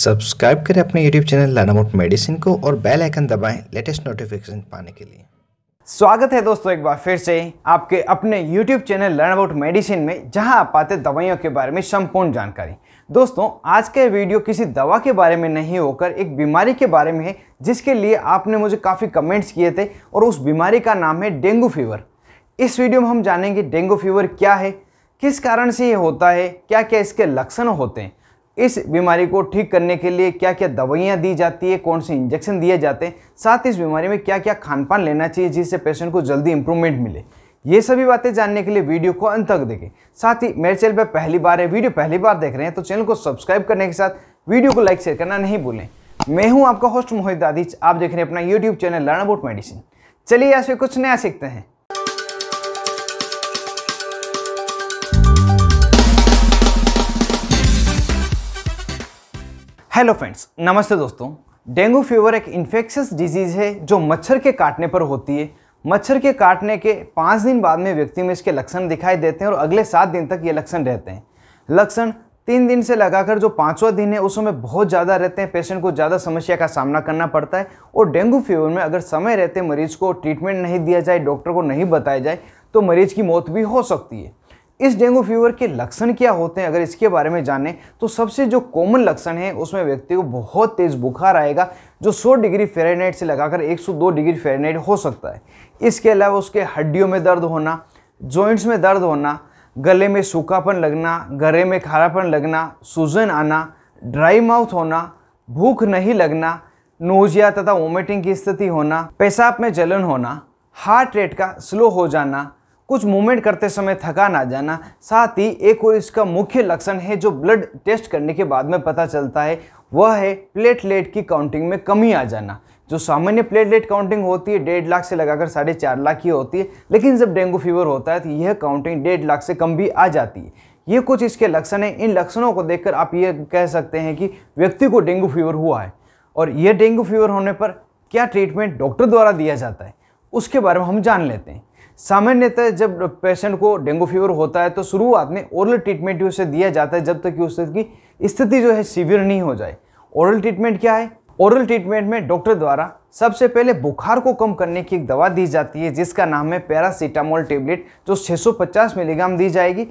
subscribe करें अपने YouTube channel लानामोट medicine को और बेल आइकन दबाएं लेटेस्ट नोटिफिकेशन पाने के लिए स्वागत है दोस्तों एक बार फिर से आपके अपने YouTube channel learn about medicine में जहां आप पाते दवाइयों के बारे में संपूर्ण जानकारी दोस्तों आज का वीडियो किसी दवा के बारे में नहीं होकर एक बीमारी के बारे में है जिसके लिए आपने मुझे काफ़ी कमेंट्स किए थे और उस बीमारी का नाम है डेंगू फीवर इस वीडियो में हम जानेंगे डेंगू फीवर क्या है किस कारण से ये होता है क्या क्या इसके लक्षण होते हैं इस बीमारी को ठीक करने के लिए क्या क्या दवाइयाँ दी जाती है कौन से इंजेक्शन दिए जाते हैं साथ इस बीमारी में क्या क्या खान पान लेना चाहिए जिससे पेशेंट को जल्दी इंप्रूवमेंट मिले ये सभी बातें जानने के लिए वीडियो को अंत तक देखें साथ ही मेरे चैनल पर पहली बार है वीडियो पहली बार देख रहे हैं तो चैनल को सब्सक्राइब करने के साथ वीडियो को लाइक शेयर करना नहीं भूलें मैं हूं आपका होस्ट मोहित दादीच आप देख रहे हैं अपना YouTube channel learn about medicine चलिए ऐसे कुछ नया सीखते हैं हेलो फ्रेंड्स नमस्ते दोस्तों डेंगू फीवर एक इन्फेक्शस डिजीज़ है जो मच्छर के काटने पर होती है मच्छर के काटने के पाँच दिन बाद में व्यक्ति में इसके लक्षण दिखाई देते हैं और अगले सात दिन तक ये लक्षण रहते हैं लक्षण तीन दिन से लगाकर जो पाँचवा दिन है उस समय बहुत ज़्यादा रहते हैं पेशेंट को ज़्यादा समस्या का सामना करना पड़ता है और डेंगू फीवर में अगर समय रहते मरीज को ट्रीटमेंट नहीं दिया जाए डॉक्टर को नहीं बताया जाए तो मरीज की मौत भी हो सकती है इस डेंगू फीवर के लक्षण क्या होते हैं अगर इसके बारे में जानें तो सबसे जो कॉमन लक्षण है उसमें व्यक्ति को बहुत तेज़ बुखार आएगा जो 100 डिग्री फेरेनाइट से लगाकर 102 डिग्री फेरेनाइट हो सकता है इसके अलावा उसके हड्डियों में दर्द होना जॉइंट्स में दर्द होना गले में सूखापन लगना गले में खारापन लगना सूजन आना ड्राई माउथ होना भूख नहीं लगना नोजिया तथा वोमिटिंग की स्थिति होना पेशाब में जलन होना हार्ट रेट का स्लो हो जाना कुछ मूवमेंट करते समय थकान आ जाना साथ ही एक और इसका मुख्य लक्षण है जो ब्लड टेस्ट करने के बाद में पता चलता है वह है प्लेटलेट की काउंटिंग में कमी आ जाना जो सामान्य प्लेटलेट काउंटिंग होती है डेढ़ लाख से लगाकर साढ़े चार लाख की होती है लेकिन जब डेंगू फीवर होता है तो यह काउंटिंग डेढ़ लाख से कम भी आ जाती है ये कुछ इसके लक्षण हैं इन लक्षणों को देखकर आप ये कह सकते हैं कि व्यक्ति को डेंगू फीवर हुआ है और यह डेंगू फीवर होने पर क्या ट्रीटमेंट डॉक्टर द्वारा दिया जाता है उसके बारे में हम जान लेते हैं सामान्यतः जब पेशेंट को डेंगू फीवर होता है तो शुरुआत में ओरल ट्रीटमेंट उसे दिया जाता है जब तक कि उसकी स्थिति जो है सीवियर नहीं हो जाए ओरल ट्रीटमेंट क्या है ओरल ट्रीटमेंट में डॉक्टर द्वारा सबसे पहले बुखार को कम करने की एक दवा दी जाती है जिसका नाम है पैरासीटामोल टेबलेट जो 650 मिलीग्राम दी जाएगी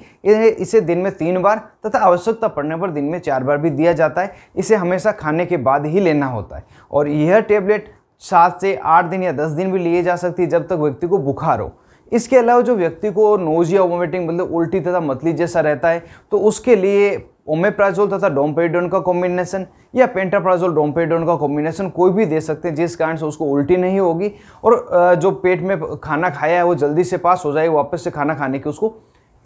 इसे दिन में तीन बार तथा आवश्यकता पड़ने पर दिन में चार बार भी दिया जाता है इसे हमेशा खाने के बाद ही लेना होता है और यह टेबलेट सात से आठ दिन या दस दिन भी लिए जा सकती है जब तक व्यक्ति को बुखार हो इसके अलावा जो व्यक्ति को नोजिया वोमिटिंग मतलब उल्टी तथा मतली जैसा रहता है तो उसके लिए ओमेप्राजोल तथा डोमपेडोन का कॉम्बिनेशन या पेंटाप्राजोल डोमपेडोन का कॉम्बिनेशन कोई भी दे सकते हैं जिस कारण से उसको उल्टी नहीं होगी और जो पेट में खाना खाया है वो जल्दी से पास हो जाएगी वापस से खाना खाने की उसको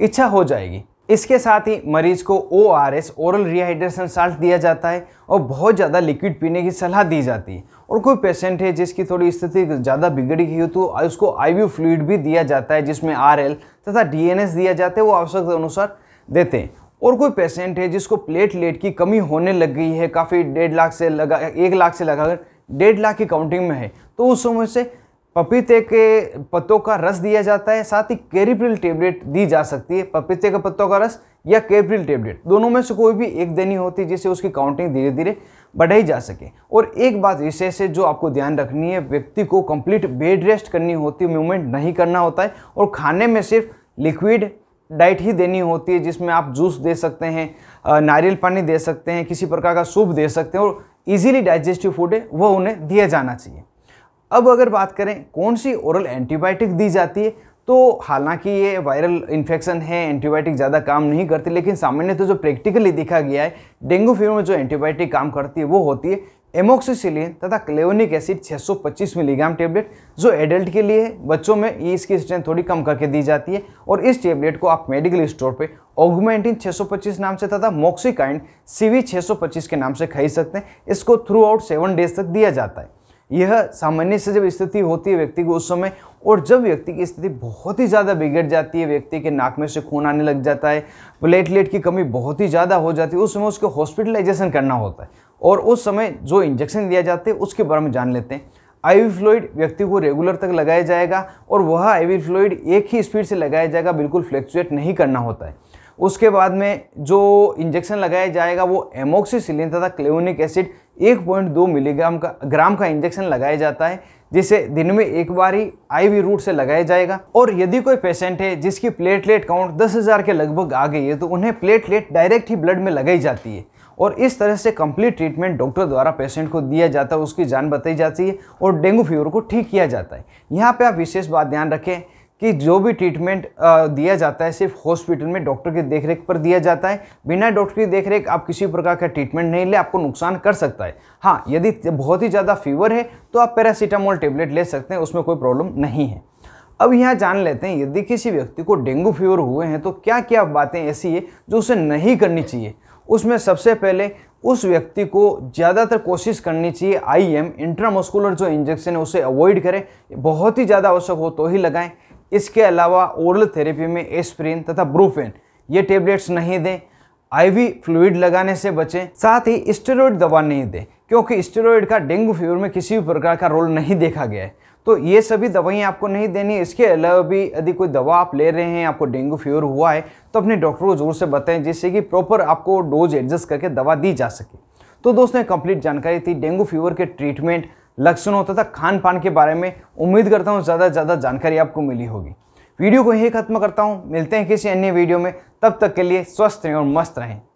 इच्छा हो जाएगी इसके साथ ही मरीज को O R S oral rehydration salt दिया जाता है और बहुत ज़्यादा लिक्विड पीने की सलाह दी जाती है और कोई पेशेंट है जिसकी थोड़ी स्थिति ज़्यादा बिगड़ी हुई हो तो उसको आई फ्लूड भी दिया जाता है जिसमें आर एल तथा डी एन एस दिया जाता है वो आवश्यकता अनुसार देते हैं और कोई पेशेंट है जिसको प्लेटलेट की कमी होने लग गई है काफ़ी डेढ़ लाख से लगा एक लाख से लगाकर डेढ़ लाख की काउंटिंग में है तो उस समय से पपीते के पत्तों का रस दिया जाता है साथ ही कैरिप्रिल टेबलेट दी जा सकती है पपीते के पत्तों का रस या कैरिप्रिल टेबलेट दोनों में से कोई भी एक देनी होती है जिससे उसकी काउंटिंग धीरे धीरे बढ़ाई जा सके और एक बात विशेष है जो आपको ध्यान रखनी है व्यक्ति को कंप्लीट बेड रेस्ट करनी होती है मूवमेंट नहीं करना होता है और खाने में सिर्फ लिक्विड डाइट ही देनी होती है जिसमें आप जूस दे सकते हैं नारियल पानी दे सकते हैं किसी प्रकार का सूप दे सकते हैं और ईजिली डाइजेस्टिव फूड है वह उन्हें दिया जाना चाहिए अब अगर बात करें कौन सी ओरल एंटीबायोटिक दी जाती है तो हालांकि ये वायरल इन्फेक्शन है एंटीबायोटिक ज़्यादा काम नहीं करती लेकिन सामान्य तो जो प्रैक्टिकली देखा गया है डेंगू फीवर में जो एंटीबायोटिक काम करती है वो होती है एमोक्सिसिलिन तथा क्लेवनिक एसिड 625 मिलीग्राम टेबलेट जो एडल्ट के लिए है बच्चों में ये इसकी स्ट्रेंथ थोड़ी कम करके दी जाती है और इस टेबलेट को आप मेडिकल स्टोर पे ऑगमेंटिन 625 नाम से तथा मोक्सिकाइंड सीवी 625 के नाम से खरीद सकते हैं इसको थ्रू आउट सेवन डेज तक दिया जाता है यह सामान्य से जब स्थिति होती है व्यक्ति को उस समय और जब व्यक्ति की स्थिति बहुत ही ज़्यादा बिगड़ जाती है व्यक्ति के नाक में से खून आने लग जाता है प्लेटलेट की कमी बहुत ही ज़्यादा हो जाती है उस समय उसको हॉस्पिटलाइजेशन करना होता है और उस समय जो इंजेक्शन दिया जाते हैं उसके बारे में जान लेते हैं आईवी फ्लोइड व्यक्ति को रेगुलर तक लगाया जाएगा और वह आईवी फ्लोइड एक ही स्पीड से लगाया जाएगा बिल्कुल फ्लैक्चुएट नहीं करना होता है उसके बाद में जो इंजेक्शन लगाया जाएगा वो एमोक्सीसिलिन तथा क्लेवनिक एसिड 1.2 मिलीग्राम का ग्राम का इंजेक्शन लगाया जाता है जिसे दिन में एक बार ही आईवी रूट से लगाया जाएगा और यदि कोई पेशेंट है जिसकी प्लेटलेट काउंट 10,000 के लगभग आ गई है तो उन्हें प्लेटलेट डायरेक्ट ही ब्लड में लगाई जाती है और इस तरह से कंप्लीट ट्रीटमेंट डॉक्टर द्वारा पेशेंट को दिया जाता है उसकी जान बताई जाती है और डेंगू फीवर को ठीक किया जाता है यहाँ पे आप विशेष बात ध्यान रखें कि जो भी ट्रीटमेंट दिया जाता है सिर्फ हॉस्पिटल में डॉक्टर की देखरेख पर दिया जाता है बिना डॉक्टर की देखरेख आप किसी प्रकार का ट्रीटमेंट नहीं ले आपको नुकसान कर सकता है हाँ यदि बहुत ही ज़्यादा फीवर है तो आप पैरासीटामोल टेबलेट ले सकते हैं उसमें कोई प्रॉब्लम नहीं है अब यहाँ जान लेते हैं यदि किसी व्यक्ति को डेंगू फीवर हुए हैं तो क्या क्या बातें ऐसी है जो उसे नहीं करनी चाहिए उसमें सबसे पहले उस व्यक्ति को ज़्यादातर कोशिश करनी चाहिए आईएम इंट्रामस्कुलर जो इंजेक्शन है उसे अवॉइड करें बहुत ही ज़्यादा आवश्यक हो तो ही लगाएं इसके अलावा ओरल थेरेपी में एस्प्रिन तथा ब्रूफेन ये टेबलेट्स नहीं दें आईवी फ्लूइड लगाने से बचें साथ ही स्टेरॉयड दवा नहीं दें क्योंकि स्टेरॉयड का डेंगू फीवर में किसी भी प्रकार का रोल नहीं देखा गया है तो ये सभी दवाइयाँ आपको नहीं देनी इसके अलावा भी यदि कोई दवा आप ले रहे हैं आपको डेंगू फीवर हुआ है तो अपने डॉक्टर को जोर से बताएं जिससे कि प्रॉपर आपको डोज एडजस्ट करके दवा दी जा सके तो दोस्तों कंप्लीट जानकारी थी डेंगू फीवर के ट्रीटमेंट लक्षण होता था खान पान के बारे में उम्मीद करता हूँ ज़्यादा से ज़्यादा जानकारी आपको मिली होगी वीडियो को यही खत्म करता हूँ मिलते हैं किसी अन्य वीडियो में तब तक के लिए स्वस्थ रहें और मस्त रहें